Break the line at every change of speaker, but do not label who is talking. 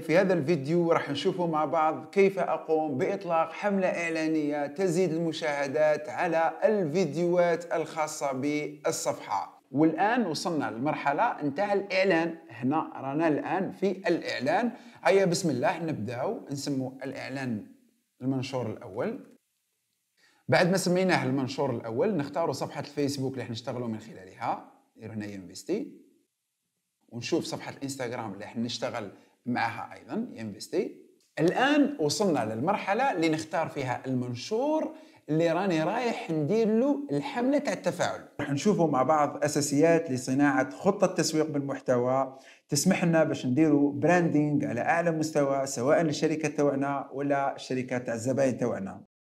في هذا الفيديو راح نشوفوا مع بعض كيف أقوم بإطلاق حملة إعلانية تزيد المشاهدات على الفيديوهات الخاصة بالصفحة والآن وصلنا للمرحلة نتاع الإعلان هنا رانا الآن في الإعلان هيا بسم الله نبداو نسمو الإعلان المنشور الأول بعد ما سميناه المنشور الأول نختاروا صفحة الفيسبوك اللي حنشتغلوا من خلالها هنا ينفيستي ونشوف صفحة الانستغرام اللي حنشتغل معها ايضا ينفستي الان وصلنا للمرحله اللي نختار فيها المنشور اللي راني رايح ندير له الحمله تاع التفاعل راح نشوفوا مع بعض اساسيات لصناعه خطه تسويق بالمحتوى تسمح لنا باش نديروا براندينغ على اعلى مستوى سواء للشركه تاعنا ولا الشركه تاع الزباين تاعنا